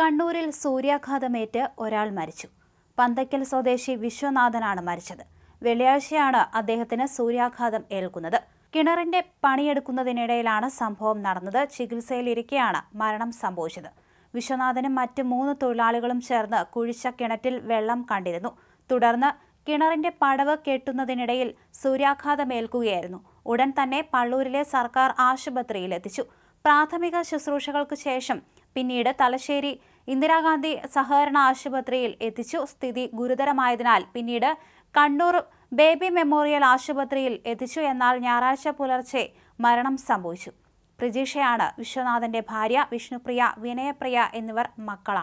കണ്ണൂരിൽ സൂര്യാഘാതമേറ്റ് ഒരാൾ മരിച്ചു പന്തയ്ക്കൽ സ്വദേശി വിശ്വനാഥനാണ് മരിച്ചത് വെള്ളിയാഴ്ചയാണ് അദ്ദേഹത്തിന് സൂര്യാഘാതം ഏൽക്കുന്നത് കിണറിന്റെ പണിയെടുക്കുന്നതിനിടയിലാണ് സംഭവം നടന്നത് ചികിത്സയിലിരിക്കെയാണ് മരണം സംഭവിച്ചത് വിശ്വനാഥനും മറ്റ് മൂന്ന് തൊഴിലാളികളും ചേർന്ന് കുഴിച്ച കിണറ്റിൽ വെള്ളം കണ്ടിരുന്നു തുടർന്ന് കിണറിന്റെ പടവ് കെട്ടുന്നതിനിടയിൽ സൂര്യാഘാതമേൽക്കുകയായിരുന്നു ഉടൻ തന്നെ പള്ളൂരിലെ സർക്കാർ ആശുപത്രിയിൽ എത്തിച്ചു പ്രാഥമിക ശുശ്രൂഷകൾക്ക് ശേഷം പിന്നീട് തലശ്ശേരി ഇന്ദിരാഗാന്ധി സഹകരണ ആശുപത്രിയിൽ എത്തിച്ചു സ്ഥിതി ഗുരുതരമായതിനാൽ പിന്നീട് കണ്ണൂർ ബേബി മെമ്മോറിയൽ ആശുപത്രിയിൽ എത്തിച്ചു എന്നാൽ ഞായറാഴ്ച പുലർച്ചെ മരണം സംഭവിച്ചു പ്രജീഷയാണ് വിശ്വനാഥന്റെ ഭാര്യ വിഷ്ണുപ്രിയ വിനയപ്രിയ എന്നിവർ മക്കളാണ്